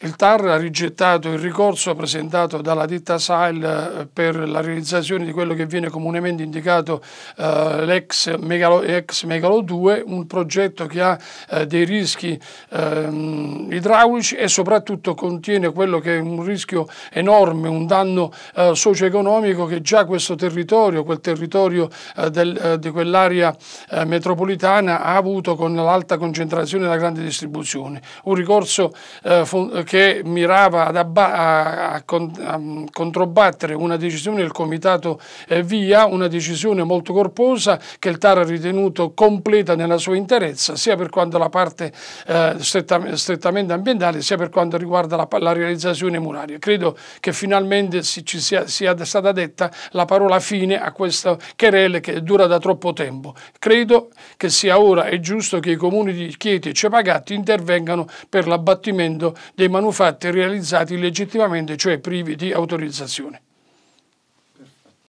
Il TAR ha rigettato il ricorso presentato dalla ditta Sail eh, per la realizzazione di quello che viene comunemente indicato eh, l'ex Megalo, Megalo, 2, un progetto che ha eh, dei rischi eh, idraulici e soprattutto contiene quello che è un rischio enorme, un danno eh, socio-economico che già questo territorio, quel territorio eh, del, di quell'area metropolitana ha avuto con l'alta concentrazione della grande distribuzione. Un ricorso eh, perché mirava a, a, a, a, mm, controbattere una decisione del comitato eh, Via, una decisione molto corposa che il TAR ha ritenuto completa nella sua interezza, sia per quanto la parte eh, strettamente, strettamente, ambientale, sia per quanto riguarda la, la realizzazione muraria. Credo che finalmente si, ci sia, sia, stata detta la parola fine a questa querele che dura da troppo tempo. Credo che sia ora e giusto che i comuni di Chieti e Cepagatti intervengano per l'abbattimento dei materiali manufatti realizzati illegittimamente, cioè privi di autorizzazione.